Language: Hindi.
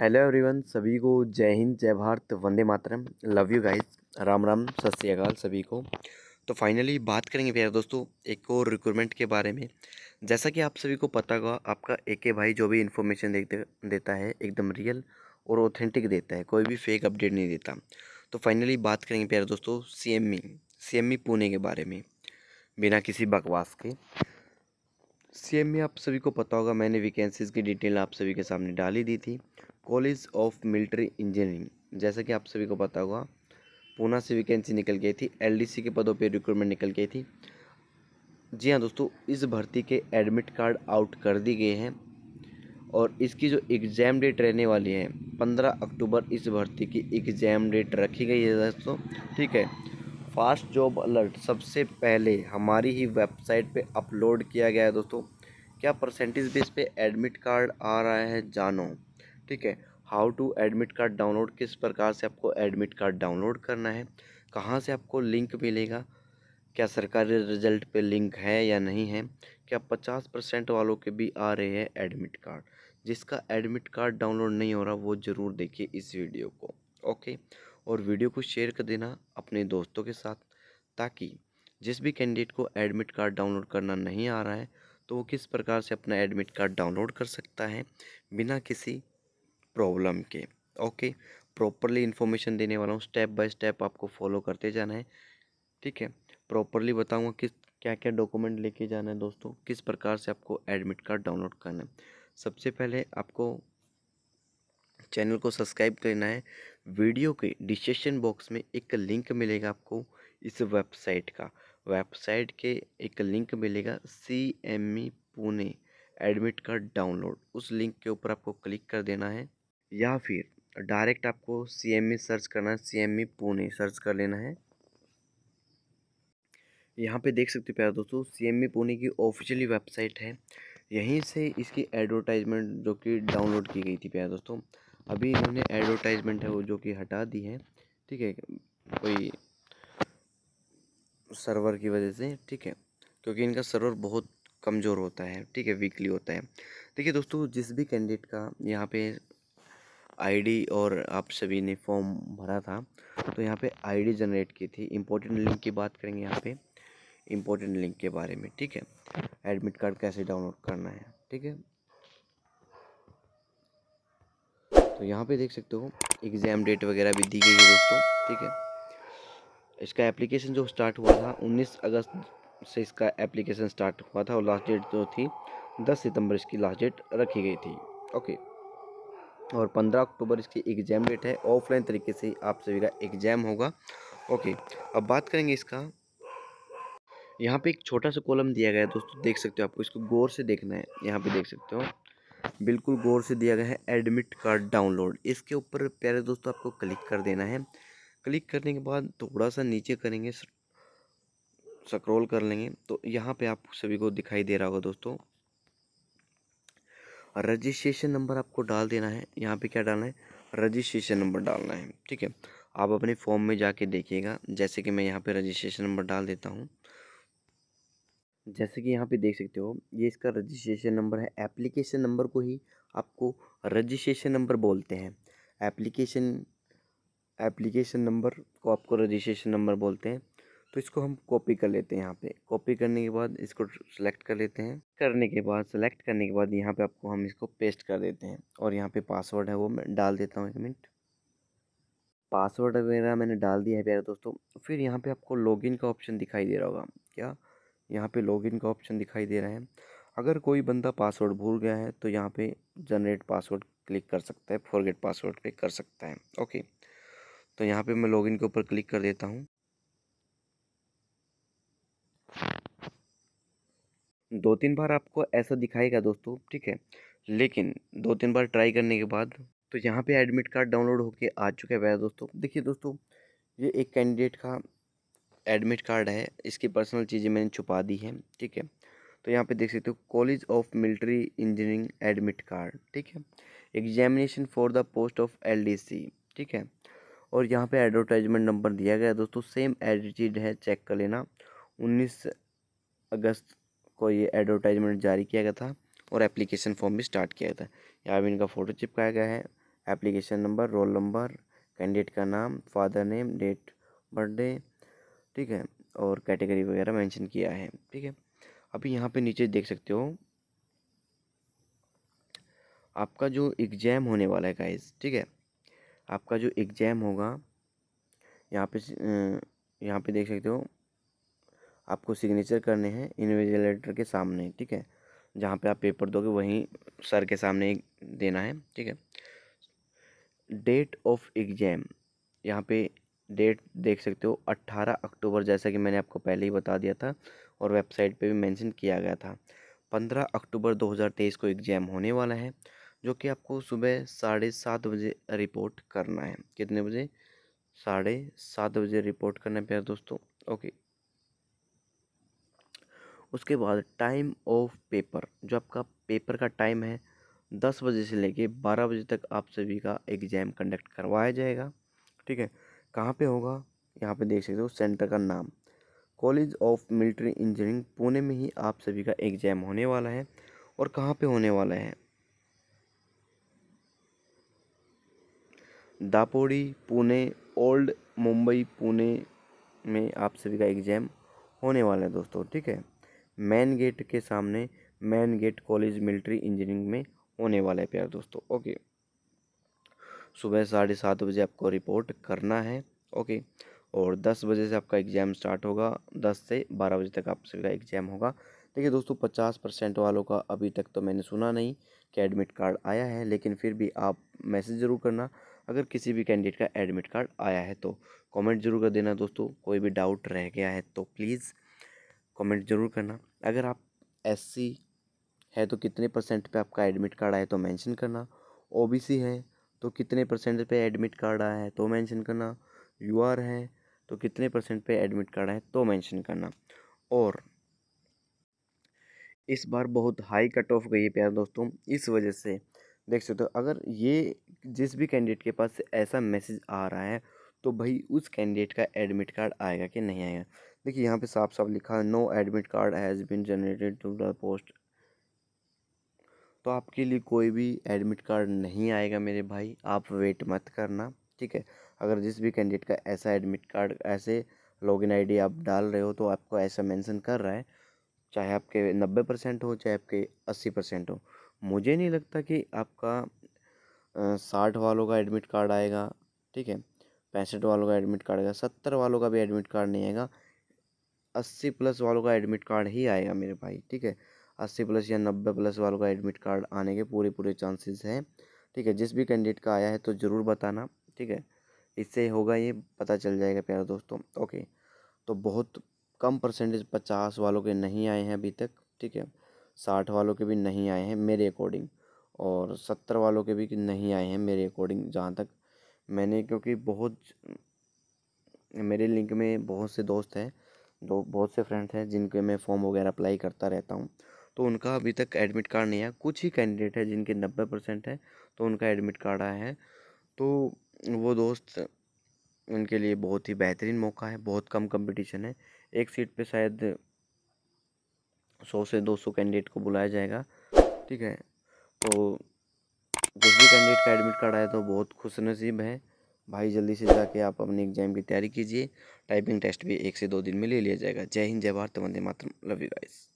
हेलो एवरीवन सभी को जय हिंद जय भारत वंदे मातरम लव यू गाइस राम राम सत श्रीकाल सभी को तो फाइनली बात करेंगे प्यारे दोस्तों एक और रिक्रूटमेंट के बारे में जैसा कि आप सभी को पता होगा आपका एक के भाई जो भी इन्फॉर्मेशन देते देता है एकदम रियल और ऑथेंटिक देता है कोई भी फेक अपडेट नहीं देता तो फाइनली बात करेंगे प्यारे दोस्तों C M E C M Pune के बारे में बिना किसी बकवास के सी एम में आप सभी को पता होगा मैंने वैकेंसीज़ की डिटेल आप सभी के सामने डाली दी थी कॉलेज ऑफ मिलिट्री इंजीनियरिंग जैसा कि आप सभी को पता होगा पूना से वैकेंसी निकल गई थी एलडीसी के पदों पे रिक्रूटमेंट निकल गई थी जी हाँ दोस्तों इस भर्ती के एडमिट कार्ड आउट कर दिए गए हैं और इसकी जो एग्ज़ाम डेट रहने वाली है पंद्रह अक्टूबर इस भर्ती की एग्ज़ाम डेट रखी गई है दोस्तों ठीक है फास्ट जॉब अलर्ट सबसे पहले हमारी ही वेबसाइट पे अपलोड किया गया है दोस्तों क्या परसेंटेज बेस पे एडमिट कार्ड आ रहा है जानो ठीक है how to admit card download किस प्रकार से आपको एडमिट कार्ड डाउनलोड करना है कहाँ से आपको लिंक मिलेगा क्या सरकारी रिजल्ट पे लिंक है या नहीं है क्या पचास परसेंट वालों के भी आ रहे हैं एडमिट कार्ड जिसका एडमिट कार्ड डाउनलोड नहीं हो रहा वो ज़रूर देखिए इस वीडियो को ओके और वीडियो को शेयर कर देना अपने दोस्तों के साथ ताकि जिस भी कैंडिडेट को एडमिट कार्ड डाउनलोड करना नहीं आ रहा है तो वो किस प्रकार से अपना एडमिट कार्ड डाउनलोड कर सकता है बिना किसी प्रॉब्लम के ओके प्रॉपरली इन्फॉर्मेशन देने वाला हूँ स्टेप बाय स्टेप आपको फॉलो करते जाना है ठीक है प्रॉपरली बताऊँगा किस क्या क्या डॉक्यूमेंट लेके जाना है दोस्तों किस प्रकार से आपको एडमिट कार्ड डाउनलोड करना है सबसे पहले आपको चैनल को सब्सक्राइब करना है वीडियो के डिस्क्रिप्शन बॉक्स में एक लिंक मिलेगा आपको इस वेबसाइट का वेबसाइट के एक लिंक मिलेगा C M E Pune admit card download उस लिंक के ऊपर आपको क्लिक कर देना है या फिर डायरेक्ट आपको सी एम ई सर्च करना है C M E Pune search कर लेना है यहाँ पे देख सकते हो प्यारे दोस्तों सी एम ई पुणे की ऑफिशियली वेबसाइट है यहीं से इसकी एडवर्टाइजमेंट जो कि डाउनलोड की गई थी प्यारे दोस्तों अभी इन्होंने एडवर्टाइजमेंट है वो जो कि हटा दी है ठीक है कोई सर्वर की वजह से ठीक है क्योंकि इनका सर्वर बहुत कमज़ोर होता है ठीक है वीकली होता है देखिए दोस्तों जिस भी कैंडिडेट का यहाँ पे आईडी और आप सभी ने फॉर्म भरा था तो यहाँ पे आईडी जनरेट की थी इम्पोर्टेंट लिंक की बात करेंगे यहाँ पे इम्पोर्टेंट लिंक के बारे में ठीक है एडमिट कार्ड कैसे डाउनलोड करना है ठीक है तो यहाँ पे देख सकते हो एग्ज़ाम डेट वगैरह भी दी गई है दोस्तों ठीक है इसका एप्लीकेशन जो स्टार्ट हुआ था उन्नीस अगस्त से इसका एप्लीकेशन स्टार्ट हुआ था और लास्ट डेट जो थी दस सितंबर इसकी लास्ट डेट रखी गई थी ओके और 15 अक्टूबर इसकी एग्ज़ाम डेट है ऑफलाइन तरीके से आप सभी का एग्ज़ाम होगा ओके अब बात करेंगे इसका यहाँ पे एक छोटा सा कॉलम दिया गया है दोस्तों देख सकते हो आपको इसको गौर से देखना है यहाँ पे देख सकते हो बिल्कुल गौर से दिया गया है एडमिट कार्ड डाउनलोड इसके ऊपर प्यारे दोस्तों आपको क्लिक कर देना है क्लिक करने के बाद थोड़ा सा नीचे करेंगे स्क्रॉल कर लेंगे तो यहाँ पे आप सभी को दिखाई दे रहा होगा दोस्तों रजिस्ट्रेशन नंबर आपको डाल देना है यहाँ पे क्या डालना है रजिस्ट्रेशन नंबर डालना है ठीक है आप अपने फॉर्म में जाके देखिएगा जैसे कि मैं यहाँ पे रजिस्ट्रेशन नंबर डाल देता हूँ जैसे कि यहाँ पे देख सकते हो ये इसका रजिस्ट्रेशन नंबर है एप्लीकेशन नंबर को ही आपको रजिस्ट्रेशन नंबर बोलते हैं एप्लीकेशन एप्लीकेशन नंबर को आपको रजिस्ट्रेशन नंबर बोलते हैं तो इसको हम कॉपी कर लेते हैं यहाँ पे कॉपी करने के बाद इसको सेलेक्ट कर लेते हैं करने के बाद सेलेक्ट करने के बाद यहाँ पे आपको हम इसको पेस्ट कर देते हैं और यहाँ पे पासवर्ड है वो मैं डाल देता हूँ एक मिनट पासवर्ड वगैरह मैंने डाल दिया है प्यारे दोस्तों फिर यहाँ पर आपको लॉगिन का ऑप्शन दिखाई दे रहा होगा क्या यहाँ पर लॉग का ऑप्शन दिखाई दे रहा है अगर कोई बंदा पासवर्ड भूल गया है तो यहाँ पर जनरेट पासवर्ड क्लिक कर सकता है फॉरगेट पासवर्ड पे कर सकता है ओके तो यहाँ पे मैं लॉगिन के ऊपर क्लिक कर देता हूँ दो तीन बार आपको ऐसा दिखाएगा दोस्तों ठीक है लेकिन दो तीन बार ट्राई करने के बाद तो यहाँ पे एडमिट कार्ड डाउनलोड होके आ चुका है दोस्तों देखिए दोस्तों ये एक कैंडिडेट का एडमिट कार्ड है इसकी पर्सनल चीज़ें मैंने छुपा दी हैं ठीक है तो यहाँ पे देख सकते हो college of military engineering admit card ठीक है examination for the post of L ठीक है और यहाँ पर एडवर्टाइजमेंट नंबर दिया गया दोस्तों सेम एडिटीड है चेक कर लेना उन्नीस अगस्त को ये एडवर्टाइजमेंट जारी किया गया था और एप्लीकेशन फॉर्म भी स्टार्ट किया गया था यहाँ भी इनका फ़ोटो चिपकाया गया है application number roll number candidate का नाम फादर नेम डेट बर्थडे ठीक है और कैटेगरी वगैरह मेंशन किया है ठीक है अभी यहाँ पे नीचे देख सकते हो आपका जो एग्ज़ाम होने वाला है गाइस ठीक है आपका जो एग्ज़ाम होगा यहाँ पे यहाँ पे देख सकते हो आपको सिग्नेचर करने हैं इन्विजिलेटर के सामने ठीक है जहाँ पे आप पेपर दोगे वहीं सर के सामने देना है ठीक है डेट ऑफ एग्ज़ाम यहाँ पे डेट देख सकते हो अट्ठारह अक्टूबर जैसा कि मैंने आपको पहले ही बता दिया था और वेबसाइट पे भी मेंशन किया गया था पंद्रह अक्टूबर दो हज़ार तेईस को एग्ज़ाम होने वाला है जो कि आपको सुबह साढ़े सात बजे रिपोर्ट करना है कितने बजे साढ़े सात बजे रिपोर्ट करना है प्यार दोस्तों ओके उसके बाद टाइम ऑफ पेपर जो आपका पेपर का टाइम है दस बजे से लेके बारह बजे तक आप सभी का एग्ज़ाम कंडक्ट करवाया जाएगा ठीक है कहाँ पे होगा यहाँ पे देख सकते हो सेंटर का नाम college of military engineering Pune में ही आप सभी का एग्ज़ाम होने वाला है और कहाँ पे होने वाला है दापोड़ी पुणे ओल्ड मुंबई पुणे में आप सभी का एग्ज़ाम होने वाला है दोस्तों ठीक है मेन गेट के सामने main gate college military engineering में होने वाला है प्यार दोस्तों ओके सुबह साढ़े सात बजे आपको रिपोर्ट करना है ओके और दस बजे से आपका एग्ज़ाम स्टार्ट होगा दस से बारह बजे तक आप एग्ज़ाम होगा देखिए दोस्तों पचास परसेंट वालों का अभी तक तो मैंने सुना नहीं कि एडमिट कार्ड आया है लेकिन फिर भी आप मैसेज ज़रूर करना अगर किसी भी कैंडिडेट का एडमिट कार्ड आया है तो कमेंट जरूर कर देना दोस्तों कोई भी डाउट रह गया है तो प्लीज़ कमेंट ज़रूर करना अगर आप एस है तो कितने परसेंट पे आपका एडमिट कार्ड आया तो मेंशन करना ओबीसी है तो कितने परसेंट पे एडमिट कार्ड आया है तो मेंशन करना यूआर है तो कितने परसेंट पे एडमिट कार्ड है तो मेंशन करना और इस बार बहुत हाई कट ऑफ गई है प्यार दोस्तों इस वजह से देख सकते हो अगर ये जिस भी कैंडिडेट के पास ऐसा मैसेज आ रहा है तो भाई उस कैंडिडेट का एडमिट कार्ड आएगा कि नहीं आएगा देखिए यहाँ पे साफ साफ लिखा है no admit card has been generated to the post तो आपके लिए कोई भी एडमिट कार्ड नहीं आएगा मेरे भाई आप वेट मत करना ठीक है अगर जिस भी कैंडिडेट का ऐसा एडमिट कार्ड ऐसे लॉगिन आईडी आप डाल रहे हो तो आपको ऐसा मेंशन कर रहा है चाहे आपके नब्बे परसेंट हो चाहे आपके अस्सी परसेंट हो मुझे नहीं लगता कि आपका साठ वालों का एडमिट कार्ड आएगा ठीक है पैंसठ वालों का एडमिट कार्ड आएगा सत्तर वालों का भी एडमिट कार्ड नहीं आएगा अस्सी प्लस वालों का एडमिट कार्ड ही आएगा मेरे भाई ठीक है अस्सी प्लस या नब्बे प्लस वालों का एडमिट कार्ड आने के पूरे पूरे चांसेस हैं ठीक है जिस भी कैंडिडेट का आया है तो ज़रूर बताना ठीक है इससे होगा ये पता चल जाएगा प्यारे दोस्तों ओके तो बहुत कम परसेंटेज पचास वालों के नहीं आए हैं अभी तक ठीक है साठ वालों के भी नहीं आए हैं मेरे अकॉर्डिंग और सत्तर वालों के भी नहीं आए हैं मेरे अकॉर्डिंग जहाँ तक मैंने क्योंकि बहुत मेरे लिंक में बहुत से दोस्त हैं दो बहुत से फ्रेंड्स हैं जिनके मैं फॉर्म वगैरह अप्लाई करता रहता हूँ तो उनका अभी तक एडमिट कार्ड नहीं आया कुछ ही कैंडिडेट है जिनके नब्बे परसेंट है तो उनका एडमिट कार्ड आया है तो वो दोस्त उनके लिए बहुत ही बेहतरीन मौका है बहुत कम कंपटीशन है एक सीट पे शायद सौ से दो सौ कैंडिडेट को बुलाया जाएगा ठीक है तो जिस भी कैंडिडेट का एडमिट कार्ड आया तो बहुत खुश नसीब है भाई जल्दी से जाके आप अपने एग्जाम की तैयारी कीजिए टाइपिंग टेस्ट भी एक से दो दिन में ले लिया जाएगा जय हिंद जय भारत वंदे मातरम लव यू गाइस